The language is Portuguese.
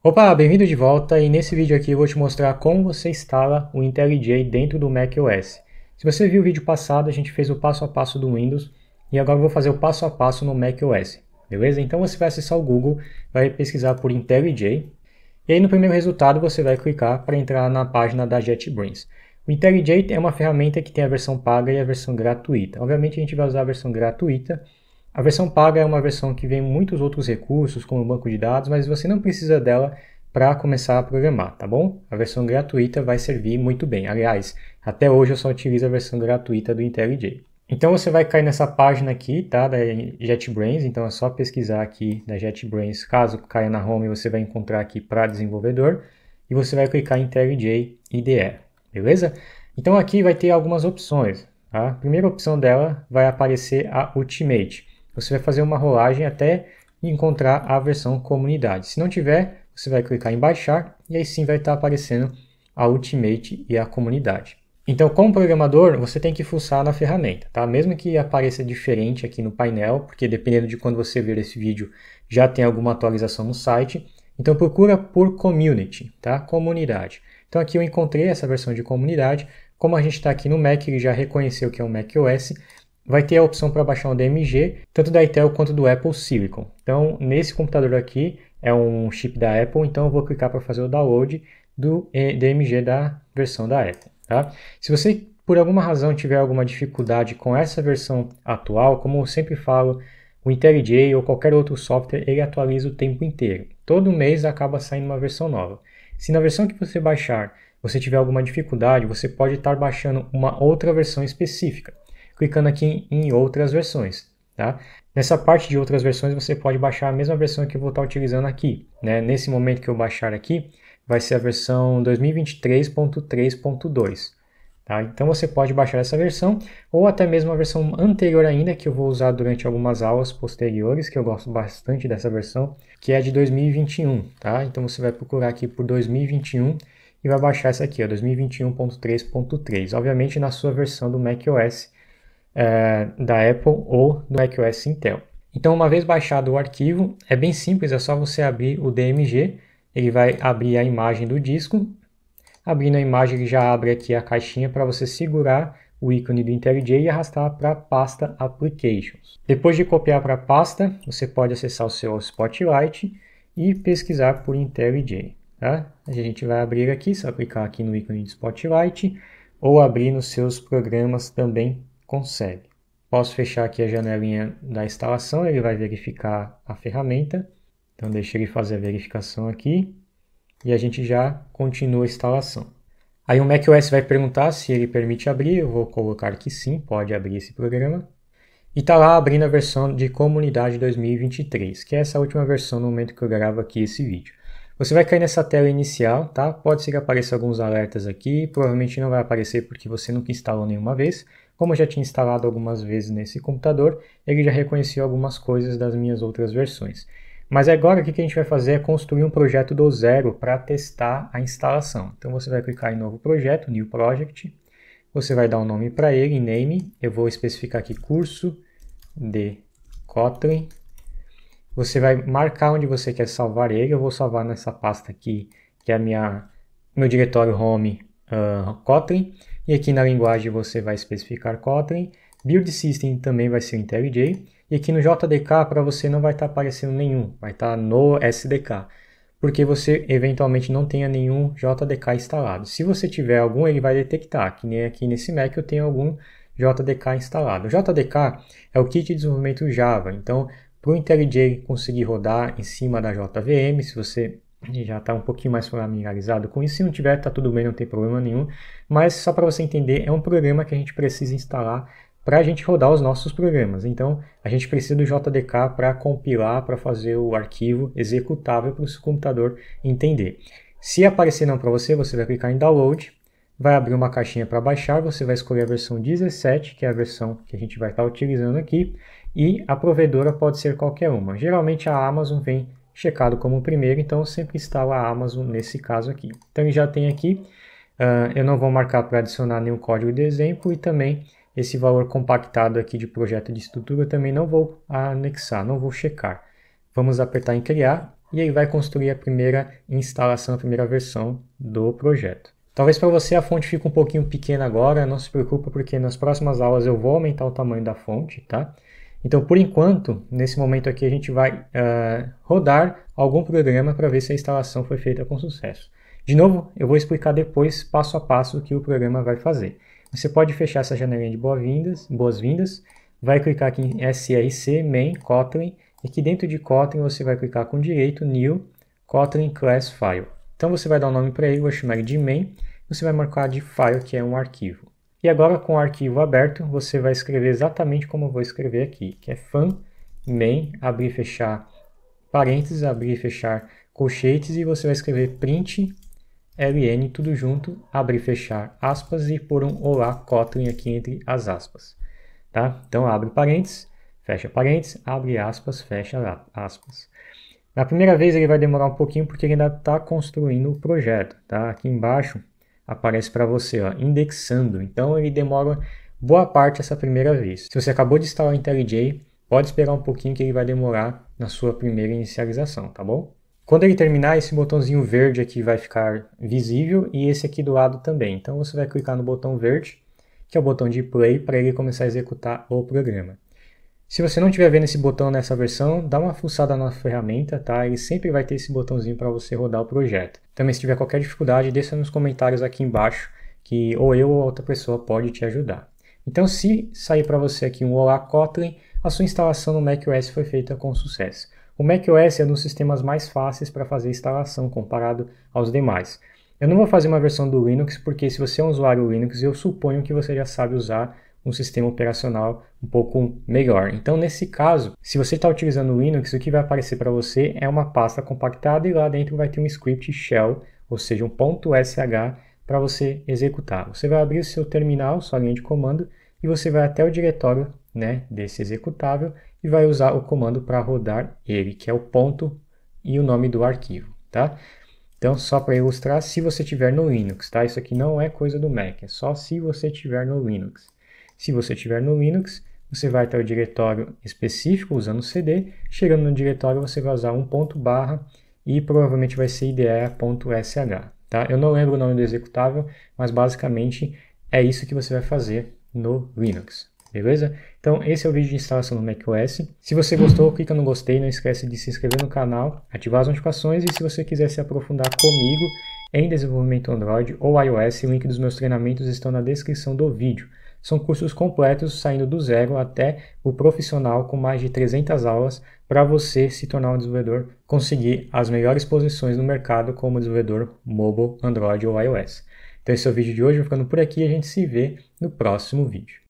Opa, bem-vindo de volta e nesse vídeo aqui eu vou te mostrar como você instala o IntelliJ dentro do macOS. Se você viu o vídeo passado, a gente fez o passo a passo do Windows e agora eu vou fazer o passo a passo no macOS, beleza? Então você vai acessar o Google, vai pesquisar por IntelliJ e aí no primeiro resultado você vai clicar para entrar na página da JetBrains. O IntelliJ é uma ferramenta que tem a versão paga e a versão gratuita. Obviamente a gente vai usar a versão gratuita a versão paga é uma versão que vem muitos outros recursos, como o banco de dados, mas você não precisa dela para começar a programar, tá bom? A versão gratuita vai servir muito bem. Aliás, até hoje eu só utilizo a versão gratuita do IntelliJ. Então você vai cair nessa página aqui, tá, da JetBrains, então é só pesquisar aqui da JetBrains, caso caia na home você vai encontrar aqui para desenvolvedor, e você vai clicar em IntelliJ IDE, beleza? Então aqui vai ter algumas opções, tá? A primeira opção dela vai aparecer a Ultimate você vai fazer uma rolagem até encontrar a versão comunidade. Se não tiver, você vai clicar em baixar e aí sim vai estar aparecendo a Ultimate e a comunidade. Então, como programador, você tem que fuçar na ferramenta, tá? Mesmo que apareça diferente aqui no painel, porque dependendo de quando você ver esse vídeo, já tem alguma atualização no site. Então, procura por community, tá? Comunidade. Então, aqui eu encontrei essa versão de comunidade. Como a gente está aqui no Mac, ele já reconheceu que é um Mac OS vai ter a opção para baixar um DMG, tanto da Intel quanto do Apple Silicon. Então, nesse computador aqui, é um chip da Apple, então eu vou clicar para fazer o download do eh, DMG da versão da Apple. Tá? Se você, por alguma razão, tiver alguma dificuldade com essa versão atual, como eu sempre falo, o IntelliJ ou qualquer outro software, ele atualiza o tempo inteiro. Todo mês acaba saindo uma versão nova. Se na versão que você baixar você tiver alguma dificuldade, você pode estar baixando uma outra versão específica clicando aqui em outras versões. Tá? Nessa parte de outras versões, você pode baixar a mesma versão que eu vou estar utilizando aqui. Né? Nesse momento que eu baixar aqui, vai ser a versão 2023.3.2. Tá? Então você pode baixar essa versão, ou até mesmo a versão anterior ainda, que eu vou usar durante algumas aulas posteriores, que eu gosto bastante dessa versão, que é de 2021. Tá? Então você vai procurar aqui por 2021 e vai baixar essa aqui, 2021.3.3. Obviamente na sua versão do macOS eh, da Apple ou do macOS Intel. Então, uma vez baixado o arquivo, é bem simples, é só você abrir o DMG, ele vai abrir a imagem do disco. Abrindo a imagem, ele já abre aqui a caixinha para você segurar o ícone do IntelliJ e arrastar para a pasta Applications. Depois de copiar para a pasta, você pode acessar o seu Spotlight e pesquisar por IntelliJ. Tá? A gente vai abrir aqui, só clicar aqui no ícone de Spotlight ou abrir nos seus programas também consegue. Posso fechar aqui a janelinha da instalação, ele vai verificar a ferramenta. Então deixa ele fazer a verificação aqui e a gente já continua a instalação. Aí o macOS vai perguntar se ele permite abrir, eu vou colocar que sim, pode abrir esse programa. E está lá abrindo a versão de comunidade 2023, que é essa última versão no momento que eu gravo aqui esse vídeo. Você vai cair nessa tela inicial, tá? Pode ser que apareça alguns alertas aqui, provavelmente não vai aparecer porque você nunca instalou nenhuma vez. Como eu já tinha instalado algumas vezes nesse computador, ele já reconheceu algumas coisas das minhas outras versões. Mas agora o que a gente vai fazer é construir um projeto do zero para testar a instalação. Então você vai clicar em novo projeto, new project, você vai dar um nome para ele, name, eu vou especificar aqui curso de Kotlin, você vai marcar onde você quer salvar ele. Eu vou salvar nessa pasta aqui, que é a minha, meu diretório home uh, Kotlin. E aqui na linguagem você vai especificar Kotlin. Build System também vai ser IntelliJ. E aqui no JDK para você não vai estar tá aparecendo nenhum, vai estar tá no SDK. Porque você eventualmente não tenha nenhum JDK instalado. Se você tiver algum, ele vai detectar, que nem aqui nesse Mac eu tenho algum JDK instalado. O JDK é o kit de desenvolvimento Java, então para o IntelliJ conseguir rodar em cima da JVM, se você já está um pouquinho mais familiarizado com isso, se não tiver, está tudo bem, não tem problema nenhum. Mas só para você entender, é um programa que a gente precisa instalar para a gente rodar os nossos programas. Então, a gente precisa do JDK para compilar, para fazer o arquivo executável para o seu computador entender. Se aparecer não para você, você vai clicar em Download, vai abrir uma caixinha para baixar, você vai escolher a versão 17, que é a versão que a gente vai estar tá utilizando aqui, e a provedora pode ser qualquer uma. Geralmente a Amazon vem checado como primeiro, então sempre instala a Amazon nesse caso aqui. Então ele já tem aqui, uh, eu não vou marcar para adicionar nenhum código de exemplo e também esse valor compactado aqui de projeto de estrutura também não vou anexar, não vou checar. Vamos apertar em criar e ele vai construir a primeira instalação, a primeira versão do projeto. Talvez para você a fonte fique um pouquinho pequena agora, não se preocupe porque nas próximas aulas eu vou aumentar o tamanho da fonte, tá? Então, por enquanto, nesse momento aqui, a gente vai uh, rodar algum programa para ver se a instalação foi feita com sucesso. De novo, eu vou explicar depois, passo a passo, o que o programa vai fazer. Você pode fechar essa janelinha de boas-vindas, boas-vindas, vai clicar aqui em SRC, main, Kotlin, e aqui dentro de Kotlin você vai clicar com direito, new, Kotlin class file. Então você vai dar o um nome para ele, vou chamar ele de main, você vai marcar de file, que é um arquivo. E agora com o arquivo aberto, você vai escrever exatamente como eu vou escrever aqui, que é fan main, abrir e fechar parênteses, abrir e fechar colchetes, e você vai escrever print ln tudo junto, abrir e fechar aspas e pôr um olá Kotlin aqui entre as aspas. Tá? Então abre parênteses, fecha parênteses, abre aspas, fecha aspas. Na primeira vez ele vai demorar um pouquinho porque ele ainda está construindo o projeto. Tá? Aqui embaixo aparece para você, ó, indexando. Então ele demora boa parte essa primeira vez. Se você acabou de instalar o IntelliJ, pode esperar um pouquinho que ele vai demorar na sua primeira inicialização, tá bom? Quando ele terminar, esse botãozinho verde aqui vai ficar visível e esse aqui do lado também. Então você vai clicar no botão verde, que é o botão de play, para ele começar a executar o programa. Se você não estiver vendo esse botão nessa versão, dá uma fuçada na ferramenta, tá? Ele sempre vai ter esse botãozinho para você rodar o projeto. Também se tiver qualquer dificuldade, deixa nos comentários aqui embaixo que ou eu ou outra pessoa pode te ajudar. Então, se sair para você aqui um Olá Kotlin, a sua instalação no macOS foi feita com sucesso. O macOS é um dos sistemas mais fáceis para fazer instalação comparado aos demais. Eu não vou fazer uma versão do Linux, porque se você é um usuário Linux, eu suponho que você já sabe usar um sistema operacional um pouco melhor. Então, nesse caso, se você está utilizando o Linux, o que vai aparecer para você é uma pasta compactada e lá dentro vai ter um script shell, ou seja, um .sh para você executar. Você vai abrir o seu terminal, sua linha de comando, e você vai até o diretório né, desse executável e vai usar o comando para rodar ele, que é o ponto e o nome do arquivo, tá? Então, só para ilustrar, se você tiver no Linux, tá? Isso aqui não é coisa do Mac, é só se você tiver no Linux. Se você estiver no Linux, você vai até o diretório específico usando o CD, chegando no diretório você vai usar um ponto barra e provavelmente vai ser ide.sh, tá? Eu não lembro o nome do executável, mas basicamente é isso que você vai fazer no Linux, beleza? Então esse é o vídeo de instalação no macOS. Se você gostou, clica no gostei, não esquece de se inscrever no canal, ativar as notificações e se você quiser se aprofundar comigo em desenvolvimento Android ou iOS, o link dos meus treinamentos estão na descrição do vídeo. São cursos completos saindo do zero até o profissional com mais de 300 aulas para você se tornar um desenvolvedor, conseguir as melhores posições no mercado como desenvolvedor mobile, Android ou iOS. Então esse é o vídeo de hoje, ficando por aqui, a gente se vê no próximo vídeo.